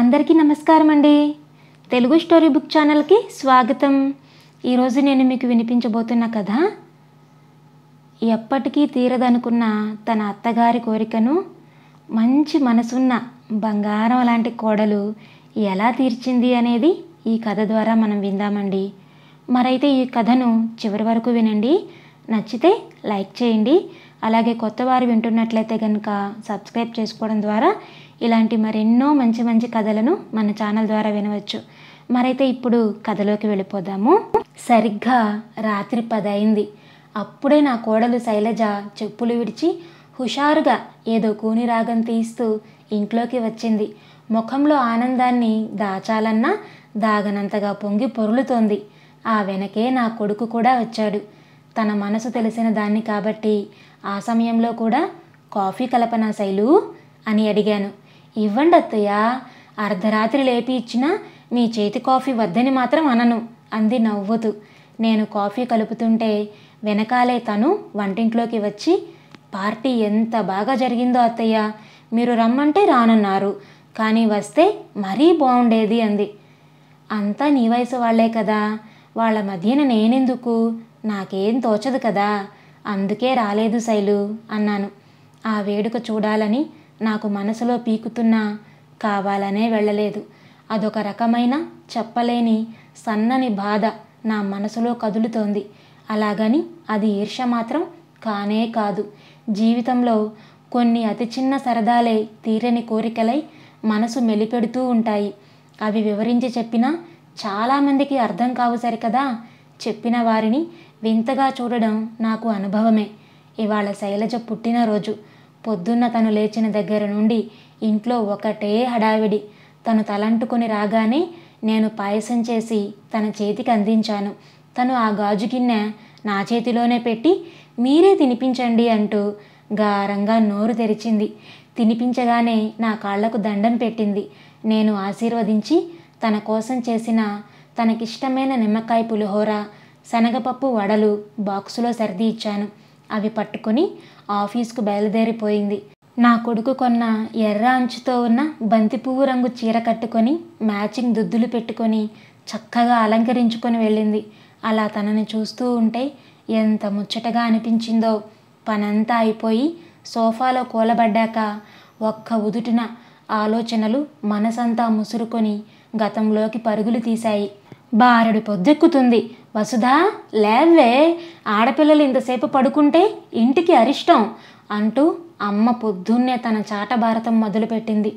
అందరికీ నమస్కారం అండి తెలుగు స్టోరీ బుక్ ఛానల్కి స్వాగతం ఈరోజు నేను మీకు వినిపించబోతున్న కథ ఎప్పటికీ తీరదనుకున్న తన అత్తగారి కోరికను మంచి మనసున్న బంగారం లాంటి కోడలు ఎలా తీర్చింది అనేది ఈ కథ ద్వారా మనం విందామండి మరైతే ఈ కథను చివరి వరకు వినండి నచ్చితే లైక్ చేయండి అలాగే కొత్త వారు వింటున్నట్లయితే కనుక సబ్స్క్రైబ్ చేసుకోవడం ద్వారా ఇలాంటి మరెన్నో మంచి మంచి కథలను మన ఛానల్ ద్వారా వినవచ్చు మరైతే ఇప్పుడు కథలోకి వెళ్ళిపోదాము సరిగ్గా రాత్రి పదయింది అప్పుడే నా కోడలు శైలజ చెప్పులు విడిచి హుషారుగా ఏదో కూని రాగం తీస్తూ ఇంట్లోకి వచ్చింది ముఖంలో ఆనందాన్ని దాచాలన్నా దాగనంతగా పొంగి పొరులుతోంది ఆ వెనకే నా కొడుకు కూడా వచ్చాడు తన మనసు తెలిసిన దాన్ని కాబట్టి ఆ సమయంలో కూడా కాఫీ కలపనా శైలు అని అడిగాను ఇవ్వండి అత్తయ్య అర్ధరాత్రి లేపి ఇచ్చినా మీ చేతి కాఫీ వద్దని మాత్రం అనను అంది నవ్వుతూ నేను కాఫీ కలుపుతుంటే వెనకాలే తను వంటింట్లోకి వచ్చి పార్టీ ఎంత బాగా జరిగిందో అత్తయ్య మీరు రమ్మంటే రానున్నారు కానీ వస్తే మరీ బాగుండేది అంది అంతా నీ వయసు వాళ్లే కదా వాళ్ళ మధ్యన నేనెందుకు నాకేం తోచదు కదా అందుకే రాలేదు శైలు అన్నాను ఆ వేడుక చూడాలని నాకు మనసులో పీకుతున్నా కావాలనే వెళ్ళలేదు అదొక రకమైన చెప్పలేని సన్నని బాధ నా మనసులో కదులుతోంది అలాగని అది ఈర్ష మాత్రం కానే కాదు జీవితంలో కొన్ని అతి చిన్న సరదాలే తీరని కోరికలై మనసు మెలిపెడుతూ ఉంటాయి అవి వివరించి చెప్పినా చాలామందికి అర్థం కావు సరికదా చెప్పిన వారిని వింతగా చూడడం నాకు అనుభవమే ఇవాళ శైలజ పుట్టినరోజు పొద్దున్న తను లేచిన దగ్గర నుండి ఇంట్లో ఒకటే హడావిడి తను తలంటుకుని రాగానే నేను పాయసం చేసి తన చేతికి అందించాను తను ఆ గాజు గిన్నె నా చేతిలోనే పెట్టి మీరే తినిపించండి అంటూ గారంగా నోరు తెరిచింది తినిపించగానే నా కాళ్లకు దండం పెట్టింది నేను ఆశీర్వదించి తన కోసం చేసిన తనకిష్టమైన నిమ్మకాయ పులిహోర శనగపప్పు వడలు బాక్సులో సర్ది ఇచ్చాను అవి పట్టుకొని ఆఫీస్కు బయలుదేరిపోయింది నా కొడుకు కొన్న ఎర్ర అంచుతో ఉన్న బంతి పువ్వు రంగు చీర కట్టుకొని మ్యాచింగ్ దుద్దులు పెట్టుకొని చక్కగా అలంకరించుకొని వెళ్ళింది అలా తనని చూస్తూ ఉంటే ఎంత ముచ్చటగా అనిపించిందో పనంతా అయిపోయి సోఫాలో కూలబడ్డాక ఒక్క ఉదుటిన ఆలోచనలు మనసంతా ముసురుకొని గతంలోకి పరుగులు తీశాయి బారడు పొద్దెక్కుతుంది వసుధా లేవే ఆడపిల్లలు ఇంతసేపు పడుకుంటే ఇంటికి అరిష్టం అంటూ అమ్మ పొద్దున్నే తన చాటభారతం మొదలుపెట్టింది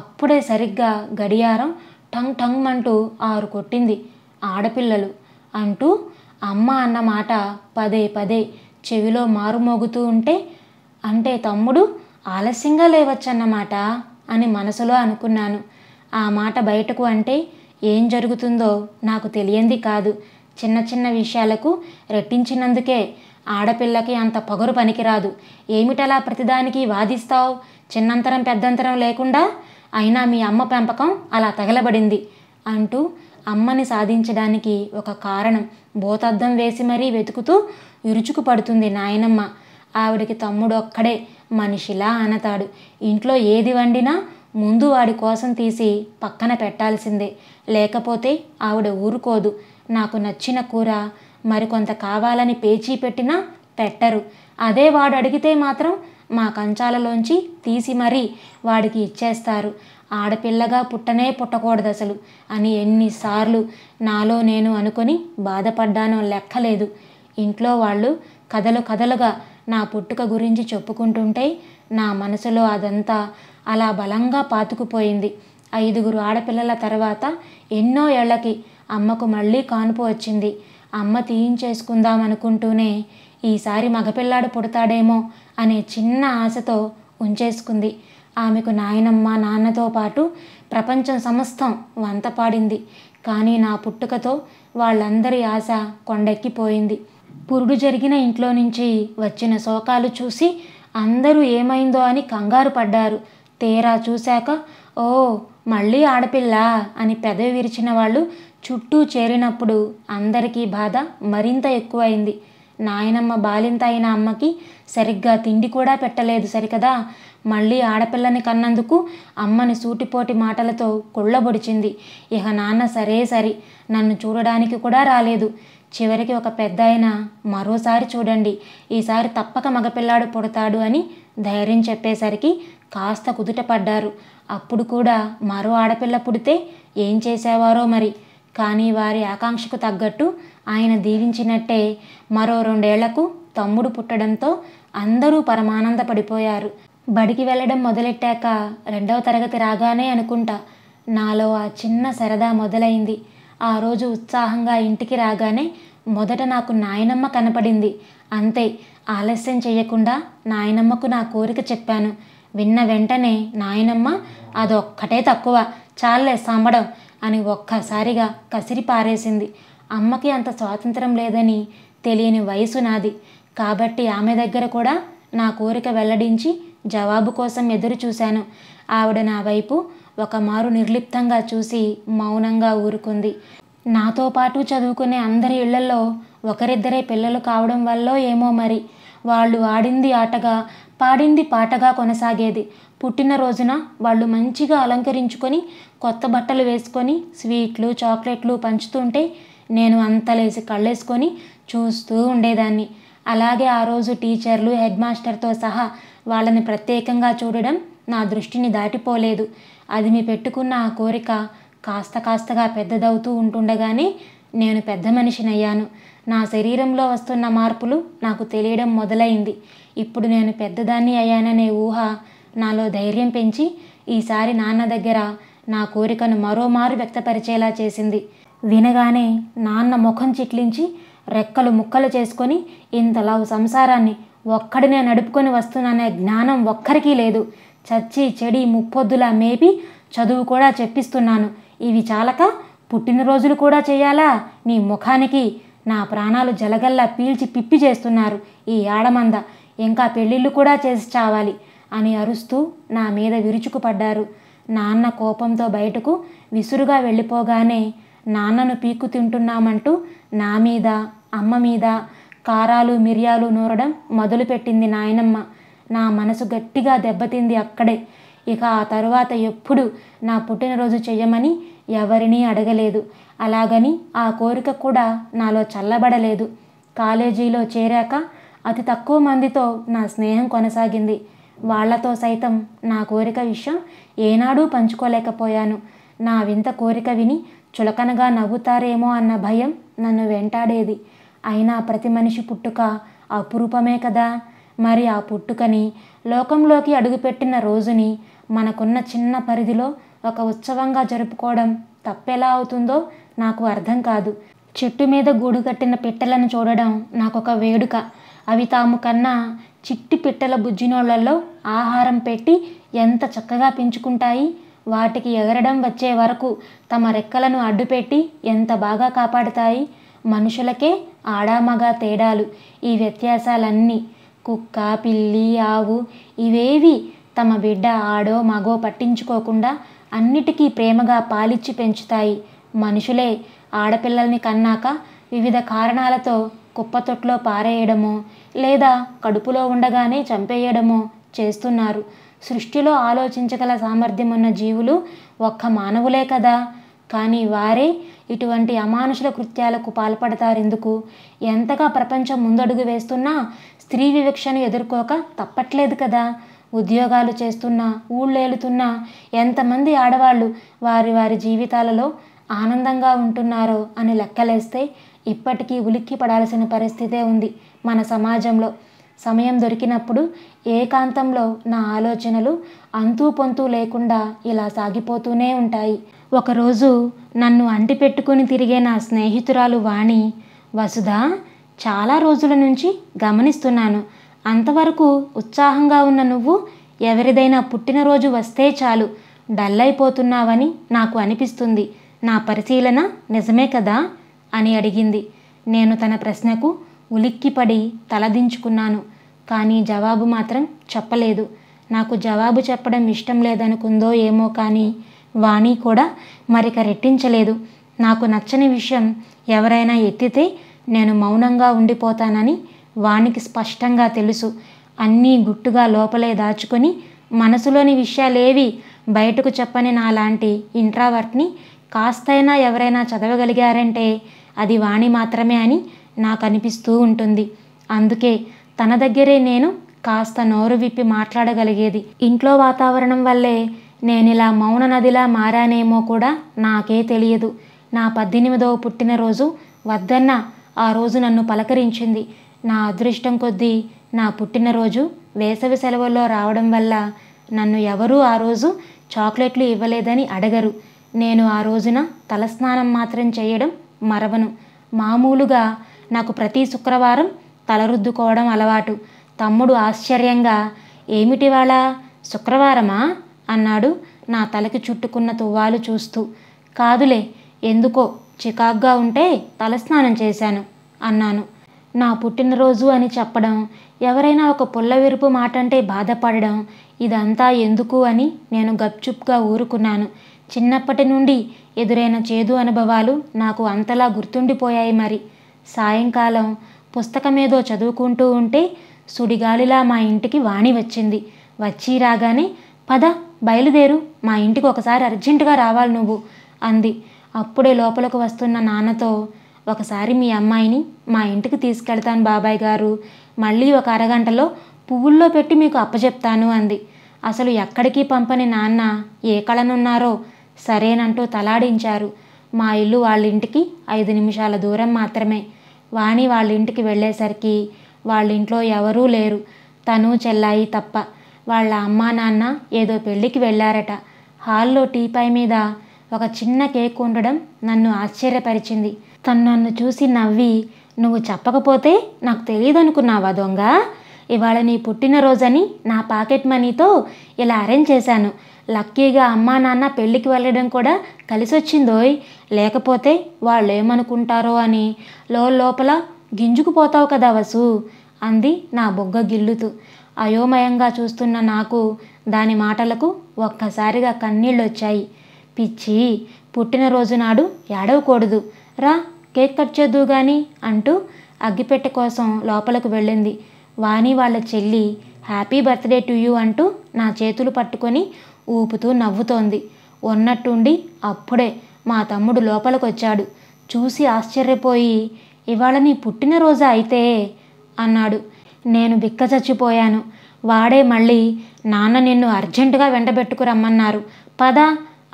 అప్పుడే సరిగ్గా గడియారం టంగ్ టంగ్ అంటూ ఆరు కొట్టింది ఆడపిల్లలు అంటూ అమ్మ అన్న మాట పదే పదే చెవిలో మారుమోగుతూ ఉంటే అంటే తమ్ముడు ఆలస్యంగా లేవచ్చన్నమాట అని మనసులో అనుకున్నాను ఆ మాట బయటకు అంటే ఏం జరుగుతుందో నాకు తెలియంది కాదు చిన్న చిన్న విషయాలకు రెట్టించినందుకే ఆడపిల్లకి అంత పొగరు పనికిరాదు ఏమిటలా ప్రతిదానికి వాదిస్తావు చిన్నంతరం పెద్దంతరం లేకుండా అయినా మీ అమ్మ పెంపకం అలా తగలబడింది అంటూ అమ్మని సాధించడానికి ఒక కారణం భూతద్దం వేసి మరీ వెతుకుతూ ఇరుచుకు పడుతుంది నాయనమ్మ ఆవిడికి తమ్ముడొక్కడే మనిషిలా అనతాడు ఇంట్లో ఏది వండినా ముందు వాడి కోసం తీసి పక్కన పెట్టాల్సిందే లేకపోతే ఆవిడ ఊరుకోదు నాకు నచ్చిన కూర మరికొంత కావాలని పేచీ పెట్టినా పెట్టరు అదే వాడు అడిగితే మాత్రం మా కంచాలలోంచి తీసి మరీ వాడికి ఇచ్చేస్తారు ఆడపిల్లగా పుట్టనే పుట్టకూడదు అసలు అని ఎన్నిసార్లు నాలో నేను అనుకుని బాధపడ్డానో లెక్కలేదు ఇంట్లో వాళ్ళు కథలు కథలుగా నా పుట్టుక గురించి చెప్పుకుంటుంటే నా మనసులో అదంతా అలా బలంగా పాతుకుపోయింది ఐదుగురు ఆడపిల్లల తర్వాత ఎన్నో ఏళ్లకి అమ్మకు మళ్ళీ కానుపు వచ్చింది అమ్మ తీయించేసుకుందామనుకుంటూనే ఈసారి మగపిల్లాడు పుడతాడేమో అనే చిన్న ఆశతో ఉంచేసుకుంది ఆమెకు నాయనమ్మ నాన్నతో పాటు ప్రపంచం సమస్తం వంత పాడింది కానీ నా పుట్టుకతో వాళ్ళందరి ఆశ కొండెక్కిపోయింది పురుడు జరిగిన ఇంట్లో నుంచి వచ్చిన శోకాలు చూసి అందరూ ఏమైందో అని కంగారు పడ్డారు తేరా చూశాక ఓ మళ్ళీ ఆడపిల్ల అని పెదవి విరిచిన వాళ్ళు చుట్టూ చేరినప్పుడు అందరికీ బాధ మరింత ఎక్కువైంది నాయనమ్మ బాలింత అయిన అమ్మకి సరిగ్గా తిండి కూడా పెట్టలేదు సరికదా మళ్ళీ ఆడపిల్లని కన్నందుకు అమ్మని సూటిపోటి మాటలతో కొళ్ళబొడిచింది ఇక నాన్న సరే సరి నన్ను చూడడానికి కూడా రాలేదు చివరికి ఒక పెద్ద ఆయన మరోసారి చూడండి ఈసారి తప్పక మగపిల్లాడు పుడతాడు అని ధైర్యం చెప్పేసరికి కాస్త కుదుటపడ్డారు అప్పుడు కూడా మరో ఆడపిల్ల పుడితే ఏం చేసేవారో మరి కానీ వారి ఆకాంక్షకు తగ్గట్టు ఆయన దీవించినట్టే మరో రెండేళ్లకు తమ్ముడు పుట్టడంతో అందరూ పరమానంద పడిపోయారు బడికి వెళ్ళడం మొదలెట్టాక రెండవ తరగతి రాగానే అనుకుంటా నాలో ఆ చిన్న సరదా మొదలైంది ఆ రోజు ఉత్సాహంగా ఇంటికి రాగానే మొదట నాకు నాయనమ్మ కనపడింది అంతే ఆలస్యం చేయకుండా నాయనమ్మకు నా కోరిక చెప్పాను విన్న వెంటనే నాయనమ్మ అదొక్కటే తక్కువ చాలే సంబడం అని ఒక్కసారిగా కసిరి పారేసింది అమ్మకి అంత స్వాతంత్రం లేదని తెలియని వయసు నాది కాబట్టి ఆమె దగ్గర కూడా నా కోరిక వెల్లడించి జవాబు కోసం ఎదురు చూశాను ఆవిడ నా వైపు ఒక మారు నిర్లిప్తంగా చూసి మౌనంగా ఊరుకుంది నాతో పాటు చదువుకునే అందరి ఇళ్లలో ఒకరిద్దరే పిల్లలు కావడం వల్ల ఏమో మరి వాళ్ళు ఆడింది ఆటగా పాడింది పాటగా కొనసాగేది పుట్టినరోజున వాళ్ళు మంచిగా అలంకరించుకొని కొత్త బట్టలు వేసుకొని స్వీట్లు చాక్లెట్లు పంచుతుంటే నేను అంతలేసి కళ్ళేసుకొని చూస్తూ ఉండేదాన్ని అలాగే ఆ రోజు టీచర్లు హెడ్ మాస్టర్తో సహా వాళ్ళని ప్రత్యేకంగా చూడడం నా దృష్టిని దాటిపోలేదు అది మీ పెట్టుకున్న ఆ కోరిక కాస్త కాస్తగా పెద్దదవుతూ ఉంటుండగానే నేను పెద్ద మనిషినయ్యాను నా శరీరంలో వస్తున్న మార్పులు నాకు తెలియడం మొదలైంది ఇప్పుడు నేను పెద్దదాన్ని అయ్యాననే ఊహ నాలో ధైర్యం పెంచి ఈసారి నాన్న దగ్గర నా కోరికను మరోమారు వ్యక్తపరిచేలా చేసింది వినగానే నాన్న ముఖం చిట్లించి రెక్కలు ముక్కలు చేసుకొని ఇంతలా సంసారాన్ని ఒక్కడినే నడుపుకొని వస్తున్నానే జ్ఞానం ఒక్కరికీ లేదు చచ్చి చెడి ముప్పొద్దులా మేపి చదువు కూడా చెప్పిస్తున్నాను ఇవి చాలక పుట్టినరోజులు కూడా చేయాలా నీ ముఖానికి నా ప్రాణాలు జలగల్లా పీల్చి పిప్పి చేస్తున్నారు ఈ ఆడమంద ఇంకా పెళ్ళిళ్ళు కూడా చేసి చావాలి అని అరుస్తూ నా మీద విరుచుకుపడ్డారు నాన్న కోపంతో బయటకు విసురుగా వెళ్ళిపోగానే నాన్నను పీక్కు తింటున్నామంటూ నా మీద అమ్మ మీద కారాలు మిరియాలు నూరడం మొదలుపెట్టింది నాయనమ్మ నా మనసు గట్టిగా దెబ్బతింది అక్కడే ఇక ఆ తరువాత ఎప్పుడు నా పుట్టినరోజు చేయమని ఎవరినీ అడగలేదు అలాగని ఆ కోరిక కూడా నాలో చల్లబడలేదు కాలేజీలో చేరాక అతి తక్కువ మందితో నా స్నేహం కొనసాగింది వాళ్లతో సైతం నా కోరిక విషయం ఏనాడూ పంచుకోలేకపోయాను నా వింత కోరిక విని చులకనగా నవ్వుతారేమో అన్న భయం నన్ను వెంటాడేది అయినా ప్రతి మనిషి పుట్టుక అపురూపమే కదా మరి ఆ పుట్టుకని లోకంలోకి అడుగుపెట్టిన రోజుని మనకున్న చిన్న పరిధిలో ఒక ఉత్సవంగా జరుపుకోవడం తప్పెలా అవుతుందో నాకు అర్థం కాదు చెట్టు మీద గూడు కట్టిన పిట్టలను చూడడం నాకొక వేడుక అవి తాము కన్నా చిట్టి పిట్టల బుజ్జినోళ్లలో ఆహారం పెట్టి ఎంత చక్కగా పెంచుకుంటాయి వాటికి ఎగరడం వచ్చే వరకు తమ రెక్కలను అడ్డుపెట్టి ఎంత బాగా కాపాడుతాయి మనుషులకే ఆడామగా తేడాలు ఈ వ్యత్యాసాలన్నీ కుక్క పిల్లి ఆవు ఇవేవి తమ బిడ్డ ఆడో మగో పట్టించుకోకుండా అన్నిటికీ ప్రేమగా పాలిచ్చి పెంచుతాయి మనుషులే ఆడపిల్లల్ని కన్నాక వివిధ కారణాలతో కుప్పతొట్లో పారేయడమో లేదా కడుపులో ఉండగానే చంపేయడమో చేస్తున్నారు సృష్టిలో ఆలోచించగల సామర్థ్యం ఉన్న జీవులు ఒక్క మానవులే కదా కానీ వారే ఇటువంటి అమానుషుల కృత్యాలకు పాల్పడతారెందుకు ఎంతగా ప్రపంచం ముందడుగు వేస్తున్నా స్త్రీ వివక్షను ఎదుర్కోక తప్పట్లేదు కదా ఉద్యోగాలు చేస్తున్నా ఊళ్ళేలుతున్నా ఎంతమంది ఆడవాళ్ళు వారి వారి జీవితాలలో ఆనందంగా ఉంటున్నారో అని లెక్కలేస్తే ఇప్పటికీ ఉలిక్కి పడాల్సిన పరిస్థితే ఉంది మన సమాజంలో సమయం దొరికినప్పుడు ఏకాంతంలో నా ఆలోచనలు అంతూ పొంతూ లేకుండా ఇలా సాగిపోతూనే ఉంటాయి ఒకరోజు నన్ను అంటిపెట్టుకుని తిరిగే నా స్నేహితురాలు వాణి వసుధ చాలా రోజుల నుంచి గమనిస్తున్నాను అంతవరకు ఉత్సాహంగా ఉన్న నువ్వు ఎవరిదైనా పుట్టినరోజు వస్తే చాలు డల్ అయిపోతున్నావని నాకు అనిపిస్తుంది నా పరిశీలన నిజమే కదా అని అడిగింది నేను తన ప్రశ్నకు ఉలిక్కిపడి తలదించుకున్నాను కానీ జవాబు మాత్రం చెప్పలేదు నాకు జవాబు చెప్పడం ఇష్టం లేదనుకుందో ఏమో కానీ వాణి కూడా మరిక రెట్టించలేదు నాకు నచ్చని విషయం ఎవరైనా ఎత్తితే నేను మౌనంగా ఉండిపోతానని వానికి స్పష్టంగా తెలుసు అన్నీ గుట్టుగా లోపలే దాచుకొని మనసులోని విషయాలేవి బయటకు చెప్పని నాలాంటి ఇంట్రావర్ట్ని కాస్తైనా ఎవరైనా చదవగలిగారంటే అది వాణి మాత్రమే అని నాకు అనిపిస్తూ ఉంటుంది అందుకే తన దగ్గరే నేను కాస్త నోరు విప్పి మాట్లాడగలిగేది ఇంట్లో వాతావరణం వల్లే నేను ఇలా మౌన నదిలా మారానేమో కూడా నాకే తెలియదు నా పద్దెనిమిదవ పుట్టినరోజు వద్దన్న ఆ రోజు నన్ను పలకరించింది నా అదృష్టం కొద్దీ నా పుట్టినరోజు వేసవి సెలవుల్లో రావడం వల్ల నన్ను ఎవరూ ఆ రోజు చాక్లెట్లు ఇవ్వలేదని అడగరు నేను ఆ రోజున తలస్నానం మాత్రం చేయడం మరవను మామూలుగా నాకు ప్రతి శుక్రవారం తల రుద్దుకోవడం అలవాటు తమ్ముడు ఆశ్చర్యంగా ఏమిటి వాళ్ళ శుక్రవారమా అన్నాడు నా తలకి చుట్టుకున్న తువ్వాలు చూస్తూ కాదులే ఎందుకో చికాగ్గా ఉంటే తలస్నానం చేశాను అన్నాను నా పుట్టినరోజు అని చెప్పడం ఎవరైనా ఒక పుల్లవిరుపు మాట అంటే బాధపడడం ఇదంతా ఎందుకు అని నేను గప్చుప్గా ఊరుకున్నాను చిన్నప్పటి నుండి ఎదురైన చేదు అనుభవాలు నాకు అంతలా గుర్తుండిపోయాయి మరి సాయంకాలం పుస్తకమేదో చదువుకుంటూ ఉంటే సుడిగాలిలా మా ఇంటికి వాణి వచ్చింది వచ్చి రాగానే పద బయలుదేరు మా ఇంటికి ఒకసారి అర్జెంటుగా రావాలి నువ్వు అంది అప్పుడే లోపలకు వస్తున్న నాన్నతో ఒకసారి మీ అమ్మాయిని మా ఇంటికి తీసుకెళ్తాను బాబాయ్ గారు మళ్ళీ ఒక అరగంటలో పువ్వుల్లో పెట్టి మీకు అప్పచెప్తాను అంది అసలు ఎక్కడికి పంపని నాన్న ఏ కళనున్నారో సరేనంటూ తలాడించారు మా ఇల్లు వాళ్ళింటికి ఐదు నిమిషాల దూరం మాత్రమే వాణి వాళ్ళింటికి వెళ్ళేసరికి వాళ్ళింట్లో ఎవరూ లేరు తను చెల్లాయి తప్ప వాళ్ళ అమ్మా నాన్న ఏదో పెళ్ళికి వెళ్ళారట హాల్లో టీపై మీద ఒక చిన్న కేక్ ఉండడం నన్ను ఆశ్చర్యపరిచింది తను నన్ను చూసి నవ్వి నువ్వు చెప్పకపోతే నాకు తెలియదనుకున్నావా దొంగ ఇవాళ నీ పుట్టినరోజని నా పాకెట్ మనీతో ఇలా అరేంజ్ చేశాను లక్కీగా అమ్మా నాన్న పెళ్ళికి వెళ్ళడం కూడా కలిసొచ్చిందోయ్ లేకపోతే వాళ్ళు ఏమనుకుంటారో అని లోపల గింజుకుపోతావు కదా వసు అంది నా బొగ్గ గిల్లుతూ అయోమయంగా చూస్తున్న నాకు దాని మాటలకు ఒక్కసారిగా కన్నీళ్ళు వచ్చాయి పిచ్చి పుట్టినరోజు నాడు ఏడవకూడదు రా కేక్ కట్ చేద్దు గాని అంటూ అగ్గిపెట్టె కోసం లోపలకు వెళ్ళింది వాణి వాళ్ళ చెల్లి హ్యాపీ బర్త్డే టు యూ అంటూ నా చేతులు పట్టుకొని ఊపుతూ నవ్వుతోంది ఉన్నట్టుండి అప్పుడే మా తమ్ముడు లోపలికొచ్చాడు చూసి ఆశ్చర్యపోయి ఇవాళ నీ పుట్టినరోజు అయితే అన్నాడు నేను బిక్క చచ్చిపోయాను వాడే మళ్ళీ నాన్న నిన్ను అర్జెంటుగా వెంటబెట్టుకు రమ్మన్నారు పద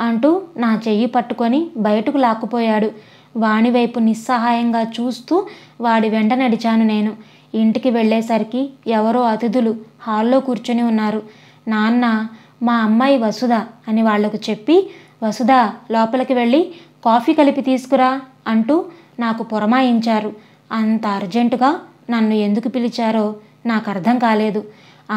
అంటూ నా చెయ్యి పట్టుకొని బయటకు లాక్కుపోయాడు వాణివైపు వైపు నిస్సహాయంగా చూస్తూ వాడి వెంట నడిచాను నేను ఇంటికి వెళ్ళేసరికి ఎవరో అతిథులు హాల్లో కూర్చొని ఉన్నారు నాన్న మా అమ్మాయి వసుధ అని వాళ్లకు చెప్పి వసుధ లోపలికి వెళ్ళి కాఫీ కలిపి తీసుకురా అంటూ నాకు పురమాయించారు అంత అర్జెంటుగా నన్ను ఎందుకు పిలిచారో నాకు అర్థం కాలేదు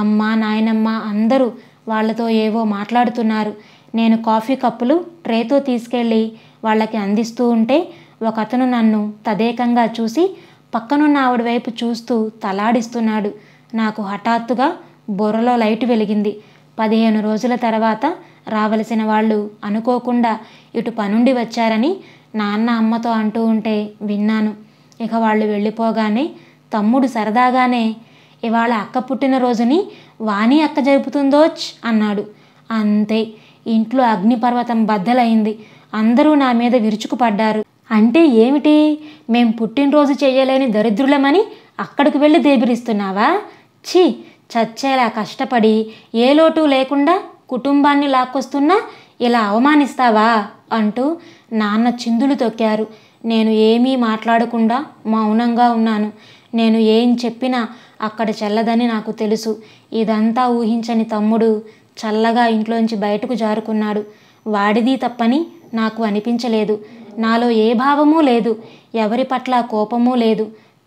అమ్మ నాయనమ్మ అందరూ వాళ్లతో ఏవో మాట్లాడుతున్నారు నేను కాఫీ కప్పులు ట్రేతో తీసుకెళ్ళి వాళ్ళకి అందిస్తూ ఉంటే ఒక అతను నన్ను తదేకంగా చూసి పక్కనున్న ఆవిడ వైపు చూస్తూ తలాడిస్తున్నాడు నాకు హఠాత్తుగా బుర్రలో లైట్ వెలిగింది పదిహేను రోజుల తర్వాత రావలసిన వాళ్ళు అనుకోకుండా ఇటు పనుండి వచ్చారని నాన్న అమ్మతో అంటూ ఉంటే విన్నాను ఇక వాళ్ళు వెళ్ళిపోగానే తమ్ముడు సరదాగానే ఇవాళ అక్క పుట్టినరోజుని వాణి అక్క జరుపుతుందోచ్ అన్నాడు అంతే ఇంట్లో అగ్నిపర్వతం బద్దలైంది అందరూ నా మీద విరుచుకుపడ్డారు అంటే ఏమిటి మేం పుట్టినరోజు చేయలేని దరిద్రులమని అక్కడికి వెళ్ళి దేబిరిస్తున్నావా ఛీ చచ్చేలా కష్టపడి ఏ లోటు లేకుండా కుటుంబాన్ని లాక్కొస్తున్నా ఇలా అవమానిస్తావా అంటూ నాన్న చిందులు తొక్కారు నేను ఏమీ మాట్లాడకుండా మౌనంగా ఉన్నాను నేను ఏం చెప్పినా అక్కడ చెల్లదని నాకు తెలుసు ఇదంతా ఊహించని తమ్ముడు చల్లగా ఇంట్లోంచి బయటకు జారుకున్నాడు వాడిది తప్పని నాకు అనిపించలేదు నాలో ఏ భావమూ లేదు ఎవరి పట్ల కోపమూ లేదు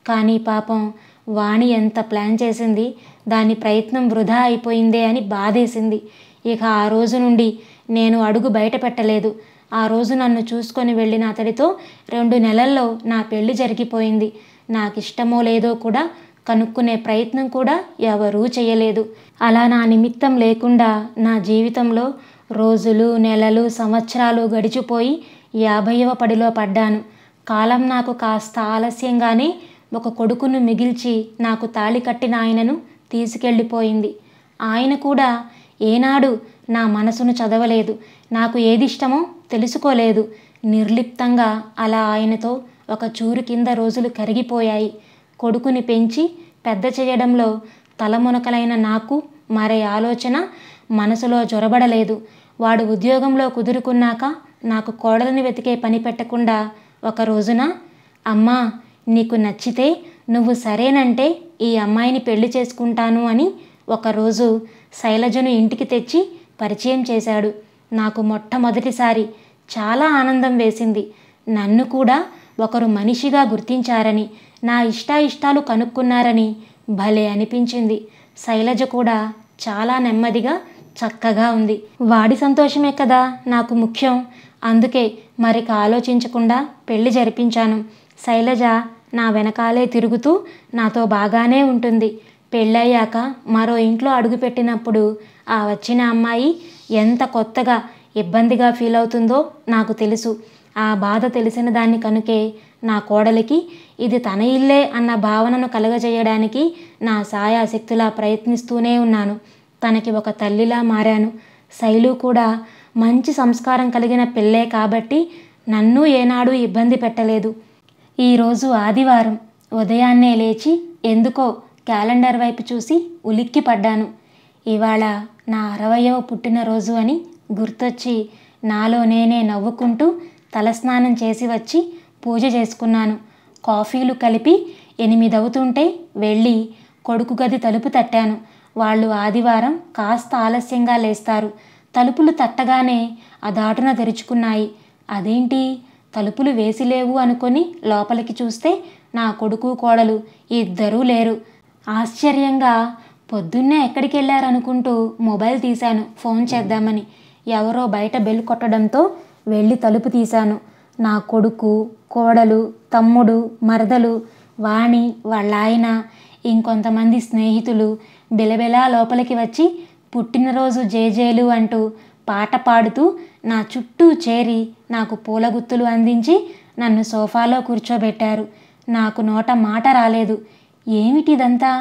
కానీ పాపం వాణి ఎంత ప్లాన్ చేసింది దాని ప్రయత్నం వృధా అయిపోయిందే అని బాధేసింది ఇక ఆ రోజు నుండి నేను అడుగు బయట పెట్టలేదు ఆ రోజు నన్ను చూసుకొని వెళ్ళిన అతడితో రెండు నెలల్లో నా పెళ్లి జరిగిపోయింది నాకు ఇష్టమో లేదో కూడా కనుక్కునే ప్రయత్నం కూడా ఎవరూ చేయలేదు అలా నా నిమిత్తం లేకుండా నా జీవితంలో రోజులు నెలలు సంవత్సరాలు గడిచిపోయి యాభైవ పడిలో పడ్డాను కాలం నాకు కాస్త ఆలస్యంగానే ఒక కొడుకును మిగిల్చి నాకు తాళి కట్టిన ఆయనను తీసుకెళ్ళిపోయింది ఆయన కూడా ఏనాడు నా మనసును చదవలేదు నాకు ఏదిష్టమో తెలుసుకోలేదు నిర్లిప్తంగా అలా ఆయనతో ఒక చూరు కింద రోజులు కరిగిపోయాయి కొడుకుని పెంచి పెద్ద చేయడంలో తలమునకలైన నాకు మరే ఆలోచన మనసులో జొరబడలేదు వాడు ఉద్యోగంలో కుదురుకున్నాక నాకు కోడలిని వెతికే పని పెట్టకుండా ఒక రోజున అమ్మా నీకు నచ్చితే నువ్వు సరేనంటే ఈ అమ్మాయిని పెళ్లి చేసుకుంటాను అని ఒకరోజు శైలజను ఇంటికి తెచ్చి పరిచయం చేశాడు నాకు మొట్టమొదటిసారి చాలా ఆనందం వేసింది నన్ను కూడా ఒకరు మనిషిగా గుర్తించారని నా ఇష్టాయిష్టాలు కనుక్కున్నారని భలే అనిపించింది శైలజ కూడా చాలా నెమ్మదిగా చక్కగా ఉంది వాడి సంతోషమే కదా నాకు ముఖ్యం అందుకే మరిక ఆలోచించకుండా పెళ్లి జరిపించాను శైలజ నా వెనకాలే తిరుగుతూ నాతో బాగానే ఉంటుంది పెళ్ళయ్యాక మరో ఇంట్లో అడుగుపెట్టినప్పుడు ఆ వచ్చిన అమ్మాయి ఎంత కొత్తగా ఇబ్బందిగా ఫీల్ అవుతుందో నాకు తెలుసు ఆ బాధ తెలిసిన దాన్ని కనుకే నా కోడలికి ఇది తన ఇల్లే అన్న భావనను కలగజేయడానికి నా సాయాశక్తులా ప్రయత్నిస్తూనే ఉన్నాను తనకి ఒక తల్లిలా మారాను శైలు కూడా మంచి సంస్కారం కలిగిన పిల్లే కాబట్టి నన్ను ఏనాడు ఇబ్బంది పెట్టలేదు ఈరోజు ఆదివారం ఉదయాన్నే లేచి ఎందుకో క్యాలెండర్ వైపు చూసి ఉలిక్కి పడ్డాను ఇవాళ నా అరవయవ పుట్టినరోజు అని గుర్తొచ్చి నాలో నేనే నవ్వుకుంటూ తలస్నానం చేసి వచ్చి పూజ చేసుకున్నాను కాఫీలు కలిపి ఎనిమిదవుతుంటే వెళ్ళి కొడుకు గది తలుపు తట్టాను వాళ్ళు ఆదివారం కాస్త ఆలస్యంగా లేస్తారు తలుపులు తట్టగానే ఆ దాటున తెరుచుకున్నాయి అదేంటి తలుపులు వేసిలేవు అనుకొని లోపలికి చూస్తే నా కొడుకు కోడలు ఇద్దరూ లేరు ఆశ్చర్యంగా పొద్దున్నే ఎక్కడికి వెళ్ళారనుకుంటూ మొబైల్ తీశాను ఫోన్ చేద్దామని ఎవరో బయట బెల్ కొట్టడంతో వెళ్ళి తలుపు తీశాను నా కొడుకు కోడలు తమ్ముడు మరదలు వాణి వాళ్ళ ఆయన ఇంకొంతమంది స్నేహితులు బిలబిలా లోపలికి వచ్చి పుట్టినరోజు జేజేలు అంటూ పాట పాడుతూ నా చుట్టూ చేరి నాకు పూలగుత్తులు అందించి నన్ను సోఫాలో కూర్చోబెట్టారు నాకు నోట మాట రాలేదు ఏమిటిదంతా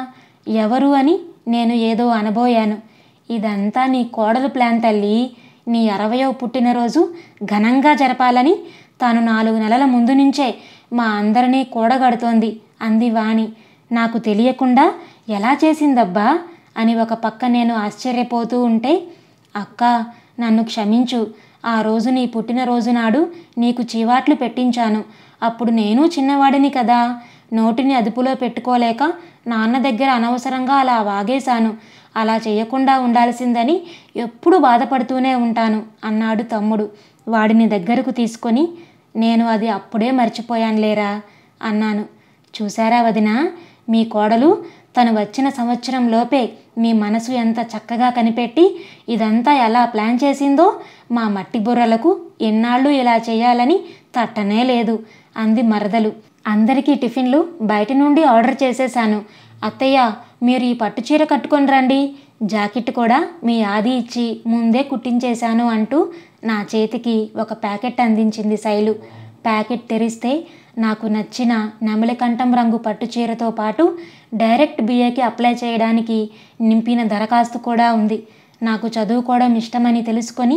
ఎవరు అని నేను ఏదో అనబోయాను ఇదంతా నీ కోడలు ప్లాన్ తల్లి నీ అరవయో పుట్టినరోజు ఘనంగా జరపాలని తాను నాలుగు నెలల ముందు నుంచే మా అందరినీ కూడగడుతోంది అంది వాణి నాకు తెలియకుండా ఎలా చేసిందబ్బా అని ఒక పక్క నేను ఆశ్చర్యపోతూ ఉంటే అక్క నన్ను క్షమించు ఆ రోజు నీ పుట్టినరోజు నాడు నీకు చీవాట్లు పెట్టించాను అప్పుడు నేను చిన్నవాడిని కదా నోటిని అదుపులో పెట్టుకోలేక నాన్న దగ్గర అనవసరంగా అలా వాగేశాను అలా చేయకుండా ఉండాల్సిందని ఎప్పుడు బాధపడుతూనే ఉంటాను అన్నాడు తమ్ముడు వాడిని దగ్గరకు తీసుకొని నేను అది అప్పుడే మర్చిపోయాను లేరా అన్నాను చూశారా వదిన మీ కోడలు తను వచ్చిన సంవత్సరంలోపే మీ మనసు ఎంత చక్కగా కనిపెట్టి ఇదంతా ఎలా ప్లాన్ చేసిందో మా మట్టి బుర్రలకు ఎన్నాళ్ళు ఇలా చేయాలని తట్టనే లేదు అంది మరదలు అందరికీ టిఫిన్లు బయట నుండి ఆర్డర్ చేసేశాను అత్తయ్య మీరు ఈ పట్టు చీర కట్టుకొని రండి జాకెట్ కూడా మీ ఆది ఇచ్చి ముందే కుట్టించేశాను అంటూ నా చేతికి ఒక ప్యాకెట్ అందించింది శైలు ప్యాకెట్ తెరిస్తే నాకు నచ్చిన నెమలికంఠం రంగు పట్టు చీరతో పాటు డైరెక్ట్ బిఏకి అప్లై చేయడానికి నింపిన దరఖాస్తు కూడా ఉంది నాకు చదువుకోవడం ఇష్టమని తెలుసుకొని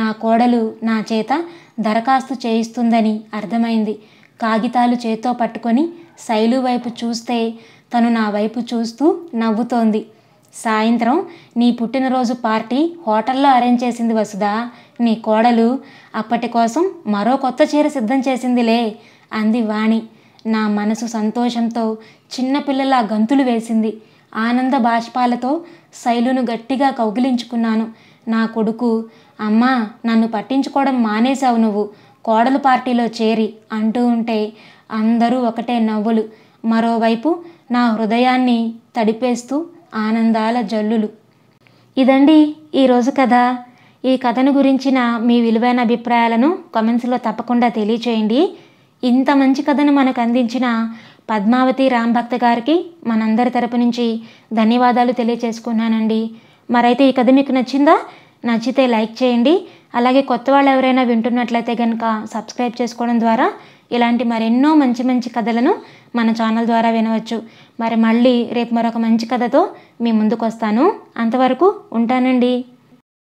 నా కోడలు నా చేత దరఖాస్తు చేయిస్తుందని అర్థమైంది కాగితాలు చేత్తో పట్టుకొని శైలు వైపు చూస్తే తను నా వైపు చూస్తూ నవ్వుతోంది సాయంత్రం నీ పుట్టినరోజు పార్టీ హోటల్లో అరేంజ్ చేసింది వసుదా నీ కోడలు అప్పటి కోసం మరో కొత్త చీర సిద్ధం చేసిందిలే అంది వాణి నా మనసు సంతోషంతో చిన్నపిల్లలా గంతులు వేసింది ఆనంద బాష్పాలతో శైలును గట్టిగా కౌగిలించుకున్నాను నా కొడుకు అమ్మా నన్ను పట్టించుకోవడం మానేశావు నువ్వు కోడలు పార్టీలో చేరి అంటూ ఉంటే అందరూ ఒకటే నవ్వులు మరోవైపు నా హృదయాన్ని తడిపేస్తూ ఆనందాల జల్లులు ఇదండి ఈరోజు కథ ఈ కథను గురించిన మీ విలువైన అభిప్రాయాలను కామెంట్స్లో తప్పకుండా తెలియచేయండి ఇంత మంచి కథను మనకు అందించిన పద్మావతి రాంభక్త గారికి మనందరి తరపు నుంచి ధన్యవాదాలు తెలియచేసుకున్నానండి మరైతే ఈ కథ మీకు నచ్చిందా నచ్చితే లైక్ చేయండి అలాగే కొత్త వాళ్ళు ఎవరైనా వింటున్నట్లయితే కనుక సబ్స్క్రైబ్ చేసుకోవడం ద్వారా ఇలాంటి మరెన్నో మంచి మంచి కథలను మన ఛానల్ ద్వారా వినవచ్చు మరి మళ్ళీ రేపు మరొక మంచి కథతో మీ ముందుకు వస్తాను అంతవరకు ఉంటానండి